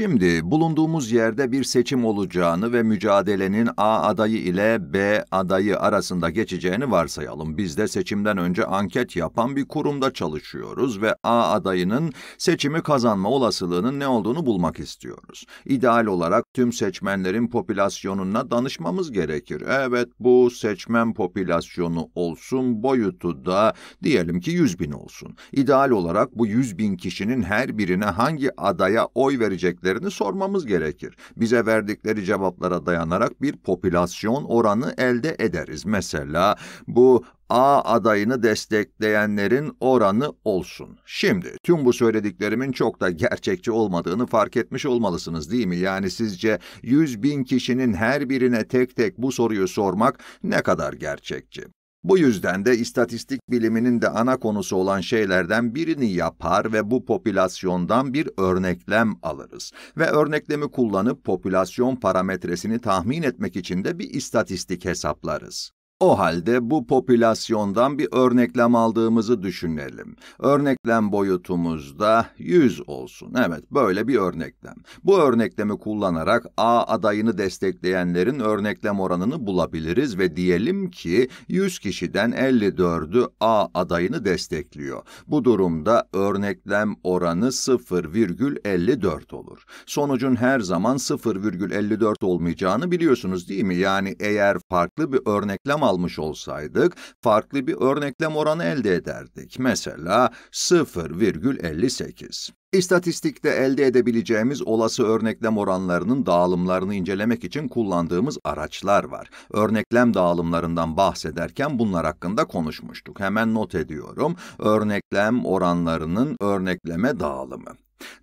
Şimdi bulunduğumuz yerde bir seçim olacağını ve mücadelenin A adayı ile B adayı arasında geçeceğini varsayalım. Biz de seçimden önce anket yapan bir kurumda çalışıyoruz ve A adayının seçimi kazanma olasılığının ne olduğunu bulmak istiyoruz. İdeal olarak tüm seçmenlerin popülasyonuna danışmamız gerekir. Evet bu seçmen popülasyonu olsun, boyutu da diyelim ki 100 bin olsun. İdeal olarak bu 100 bin kişinin her birine hangi adaya oy vereceklerini sormamız gerekir. Bize verdikleri cevaplara dayanarak bir popülasyon oranı elde ederiz. Mesela bu A adayını destekleyenlerin oranı olsun. Şimdi tüm bu söylediklerimin çok da gerçekçi olmadığını fark etmiş olmalısınız değil mi? Yani sizce 100 bin kişinin her birine tek tek bu soruyu sormak ne kadar gerçekçi? Bu yüzden de istatistik biliminin de ana konusu olan şeylerden birini yapar ve bu popülasyondan bir örneklem alırız. Ve örneklemi kullanıp popülasyon parametresini tahmin etmek için de bir istatistik hesaplarız. O halde bu popülasyondan bir örneklem aldığımızı düşünelim. Örneklem boyutumuz da 100 olsun. Evet, böyle bir örneklem. Bu örneklemi kullanarak A adayını destekleyenlerin örneklem oranını bulabiliriz ve diyelim ki 100 kişiden 54'ü A adayını destekliyor. Bu durumda örneklem oranı 0,54 olur. Sonucun her zaman 0,54 olmayacağını biliyorsunuz değil mi? Yani eğer farklı bir örneklem almış olsaydık farklı bir örneklem oranı elde ederdik. Mesela 0,58. İstatistikte elde edebileceğimiz olası örneklem oranlarının dağılımlarını incelemek için kullandığımız araçlar var. Örneklem dağılımlarından bahsederken bunlar hakkında konuşmuştuk. Hemen not ediyorum. Örneklem oranlarının örnekleme dağılımı.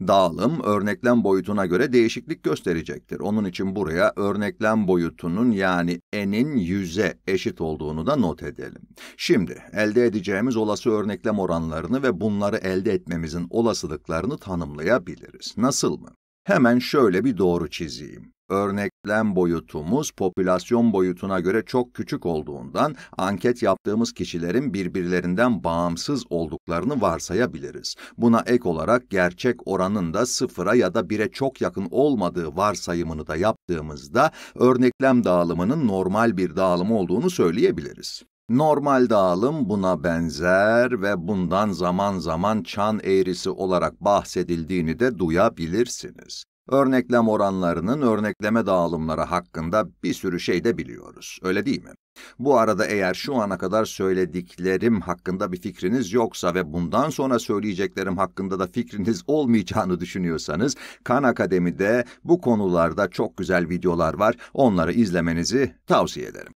Dağılım örneklem boyutuna göre değişiklik gösterecektir. Onun için buraya örneklem boyutunun yani n'in 100'e eşit olduğunu da not edelim. Şimdi elde edeceğimiz olası örneklem oranlarını ve bunları elde etmemizin olasılıklarını tanımlayabiliriz. Nasıl mı? Hemen şöyle bir doğru çizeyim. Örneklem boyutumuz popülasyon boyutuna göre çok küçük olduğundan anket yaptığımız kişilerin birbirlerinden bağımsız olduklarını varsayabiliriz. Buna ek olarak gerçek oranın da sıfıra ya da bire çok yakın olmadığı varsayımını da yaptığımızda örneklem dağılımının normal bir dağılım olduğunu söyleyebiliriz. Normal dağılım buna benzer ve bundan zaman zaman çan eğrisi olarak bahsedildiğini de duyabilirsiniz. Örneklem oranlarının örnekleme dağılımları hakkında bir sürü şey de biliyoruz, öyle değil mi? Bu arada eğer şu ana kadar söylediklerim hakkında bir fikriniz yoksa ve bundan sonra söyleyeceklerim hakkında da fikriniz olmayacağını düşünüyorsanız, Khan Akademi'de bu konularda çok güzel videolar var, onları izlemenizi tavsiye ederim.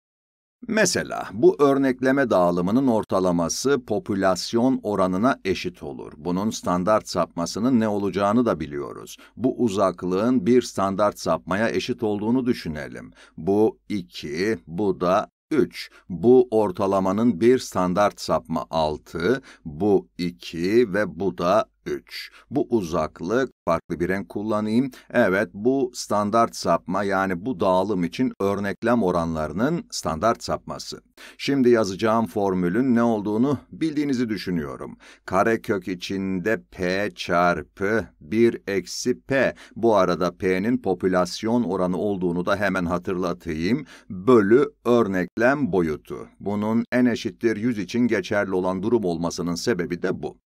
Mesela bu örnekleme dağılımının ortalaması popülasyon oranına eşit olur. Bunun standart sapmasının ne olacağını da biliyoruz. Bu uzaklığın bir standart sapmaya eşit olduğunu düşünelim. Bu 2, bu da 3. Bu ortalamanın bir standart sapma 6, bu 2 ve bu da 3. Bu uzaklık, farklı bir renk kullanayım. Evet, bu standart sapma yani bu dağılım için örneklem oranlarının standart sapması. Şimdi yazacağım formülün ne olduğunu bildiğinizi düşünüyorum. Karekök içinde p çarpı 1 eksi p. Bu arada p'nin popülasyon oranı olduğunu da hemen hatırlatayım. Bölü örneklem boyutu. Bunun n eşittir 100 için geçerli olan durum olmasının sebebi de bu.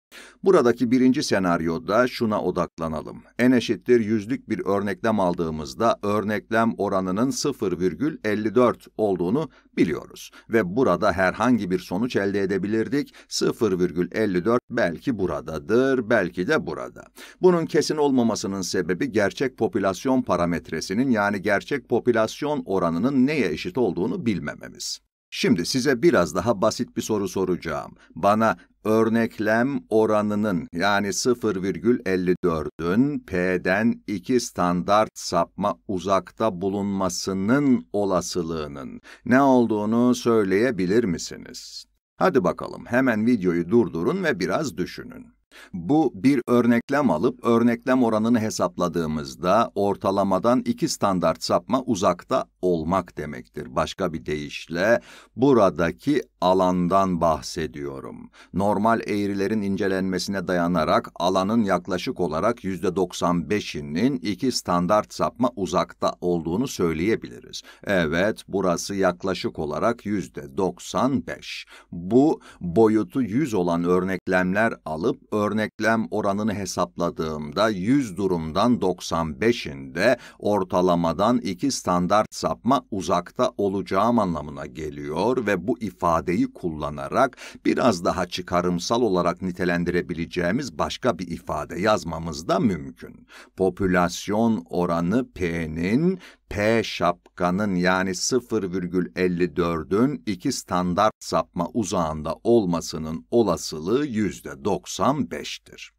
Buradaki birinci senaryoda şuna odaklanalım. N eşittir yüzlük bir örneklem aldığımızda örneklem oranının 0,54 olduğunu biliyoruz. Ve burada herhangi bir sonuç elde edebilirdik. 0,54 belki buradadır, belki de burada. Bunun kesin olmamasının sebebi gerçek popülasyon parametresinin yani gerçek popülasyon oranının neye eşit olduğunu bilmememiz. Şimdi size biraz daha basit bir soru soracağım. Bana örneklem oranının yani 0,54'ün P'den 2 standart sapma uzakta bulunmasının olasılığının ne olduğunu söyleyebilir misiniz? Hadi bakalım hemen videoyu durdurun ve biraz düşünün. Bu bir örneklem alıp örneklem oranını hesapladığımızda ortalamadan iki standart sapma uzakta olmak demektir. Başka bir deyişle buradaki alandan bahsediyorum. Normal eğrilerin incelenmesine dayanarak alanın yaklaşık olarak %95'inin iki standart sapma uzakta olduğunu söyleyebiliriz. Evet, burası yaklaşık olarak %95. Bu boyutu 100 olan örneklemler alıp örneklemler örneklem oranını hesapladığımda 100 durumdan 95'inde ortalamadan iki standart sapma uzakta olacağım anlamına geliyor ve bu ifadeyi kullanarak biraz daha çıkarımsal olarak nitelendirebileceğimiz başka bir ifade yazmamız da mümkün. Popülasyon oranı P'nin P şapkanın yani 0,54'ün iki standart sapma uzağında olmasının olasılığı %95'tir.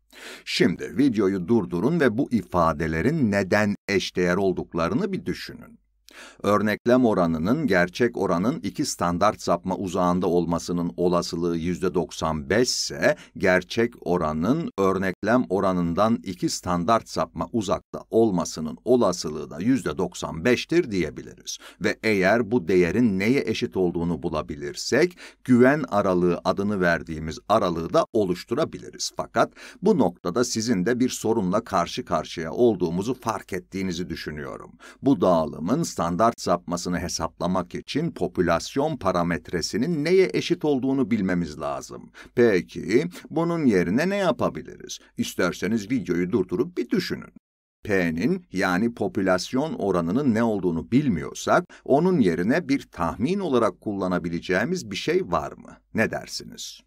Şimdi videoyu durdurun ve bu ifadelerin neden eşdeğer olduklarını bir düşünün. Örneklem oranının gerçek oranın iki standart sapma uzağında olmasının olasılığı %95 ise gerçek oranın örneklem oranından iki standart sapma uzakta olmasının olasılığı da %95'tir diyebiliriz. Ve eğer bu değerin neye eşit olduğunu bulabilirsek güven aralığı adını verdiğimiz aralığı da oluşturabiliriz. Fakat bu noktada sizin de bir sorunla karşı karşıya olduğumuzu fark ettiğinizi düşünüyorum. Bu dağılımın standart standart sapmasını hesaplamak için popülasyon parametresinin neye eşit olduğunu bilmemiz lazım. Peki, bunun yerine ne yapabiliriz? İsterseniz videoyu durdurup bir düşünün. P'nin yani popülasyon oranının ne olduğunu bilmiyorsak, onun yerine bir tahmin olarak kullanabileceğimiz bir şey var mı? Ne dersiniz?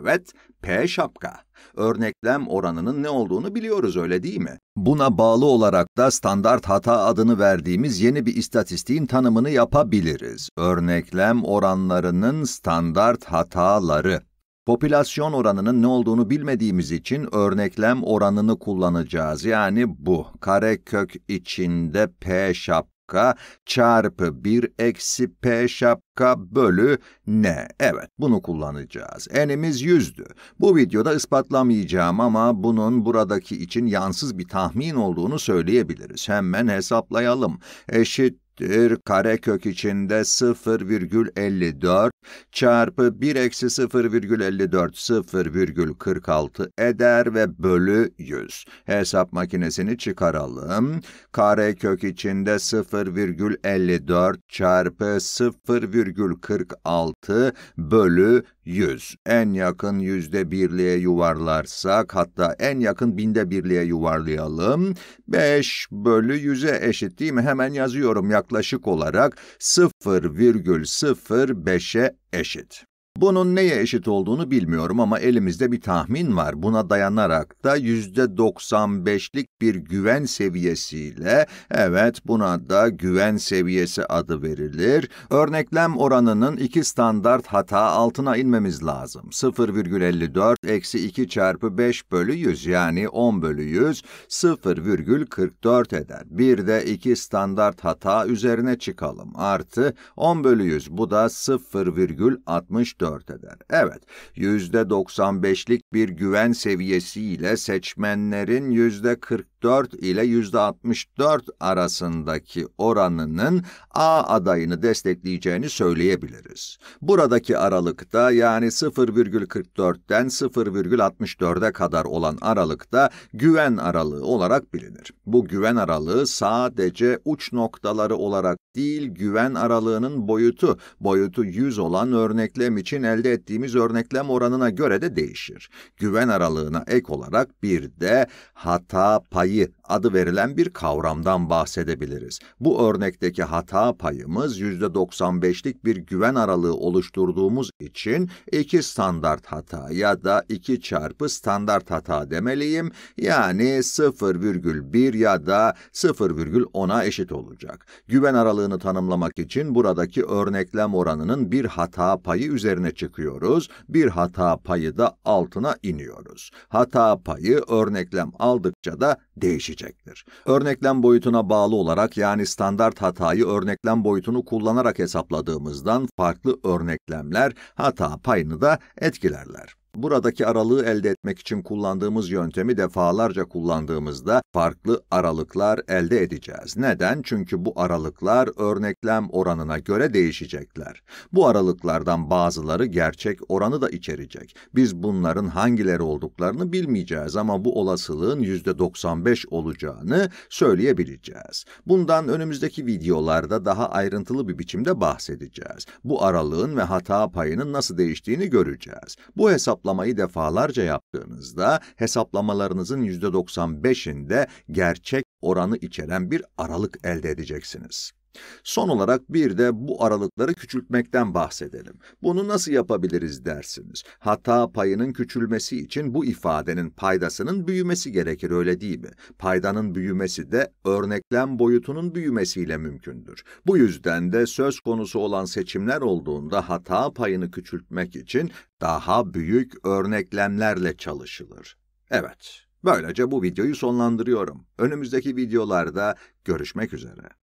Evet, P şapka. Örneklem oranının ne olduğunu biliyoruz öyle değil mi? Buna bağlı olarak da standart hata adını verdiğimiz yeni bir istatistiğin tanımını yapabiliriz. Örneklem oranlarının standart hataları. Popülasyon oranının ne olduğunu bilmediğimiz için örneklem oranını kullanacağız. Yani bu karekök içinde P şapka çarpı 1 eksi p şapka dakika bölü ne? Evet, bunu kullanacağız. N'imiz 100'dü. Bu videoda ispatlamayacağım ama bunun buradaki için yansız bir tahmin olduğunu söyleyebiliriz. Hemen hesaplayalım. eşittir karekök içinde 0,54 çarpı 1 eksi 0,54 0,46 eder ve bölü 100. Hesap makinesini çıkaralım. Karekök içinde 0,54 çarpı 0, 0,46 bölü 100. En yakın yüzde birliğe yuvarlarsak hatta en yakın binde birliğe yuvarlayalım. 5 bölü 100'e eşit değil mi? Hemen yazıyorum yaklaşık olarak 0,05'e eşit. Bunun neye eşit olduğunu bilmiyorum ama elimizde bir tahmin var. Buna dayanarak da yüzde %95'lik bir güven seviyesiyle, evet buna da güven seviyesi adı verilir. Örneklem oranının iki standart hata altına inmemiz lazım. 0,54 eksi 2 çarpı 5 bölü 100 yani 10 bölü 100 0,44 eder. Bir de iki standart hata üzerine çıkalım. Artı 10 bölü 100 bu da 0,64 dört eder. Evet, yüzde 95'lik bir güven seviyesiyle seçmenlerin yüzde 40 %64 ile %64 arasındaki oranının A adayını destekleyeceğini söyleyebiliriz. Buradaki aralıkta yani 0,44'ten 0,64'e kadar olan aralıkta güven aralığı olarak bilinir. Bu güven aralığı sadece uç noktaları olarak değil güven aralığının boyutu, boyutu 100 olan örneklem için elde ettiğimiz örneklem oranına göre de değişir. Güven aralığına ek olarak bir de hata payı payı adı verilen bir kavramdan bahsedebiliriz. Bu örnekteki hata payımız %95'lik bir güven aralığı oluşturduğumuz için iki standart hata ya da 2 çarpı standart hata demeliyim. Yani 0,1 ya da 0,10'a eşit olacak. Güven aralığını tanımlamak için buradaki örneklem oranının bir hata payı üzerine çıkıyoruz. Bir hata payı da altına iniyoruz. Hata payı örneklem aldıkça da değişecektir. Örneklem boyutuna bağlı olarak yani standart hatayı örneklem boyutunu kullanarak hesapladığımızdan farklı örneklemler hata payını da etkilerler. Buradaki aralığı elde etmek için kullandığımız yöntemi defalarca kullandığımızda farklı aralıklar elde edeceğiz. Neden? Çünkü bu aralıklar örneklem oranına göre değişecekler. Bu aralıklardan bazıları gerçek oranı da içerecek. Biz bunların hangileri olduklarını bilmeyeceğiz ama bu olasılığın %95 olacağını söyleyebileceğiz. Bundan önümüzdeki videolarda daha ayrıntılı bir biçimde bahsedeceğiz. Bu aralığın ve hata payının nasıl değiştiğini göreceğiz. Bu hesap hesaplamayı defalarca yaptığınızda hesaplamalarınızın %95'inde gerçek oranı içeren bir aralık elde edeceksiniz. Son olarak bir de bu aralıkları küçültmekten bahsedelim. Bunu nasıl yapabiliriz dersiniz. Hata payının küçülmesi için bu ifadenin paydasının büyümesi gerekir öyle değil mi? Paydanın büyümesi de örneklem boyutunun büyümesiyle mümkündür. Bu yüzden de söz konusu olan seçimler olduğunda hata payını küçültmek için daha büyük örneklemlerle çalışılır. Evet, böylece bu videoyu sonlandırıyorum. Önümüzdeki videolarda görüşmek üzere.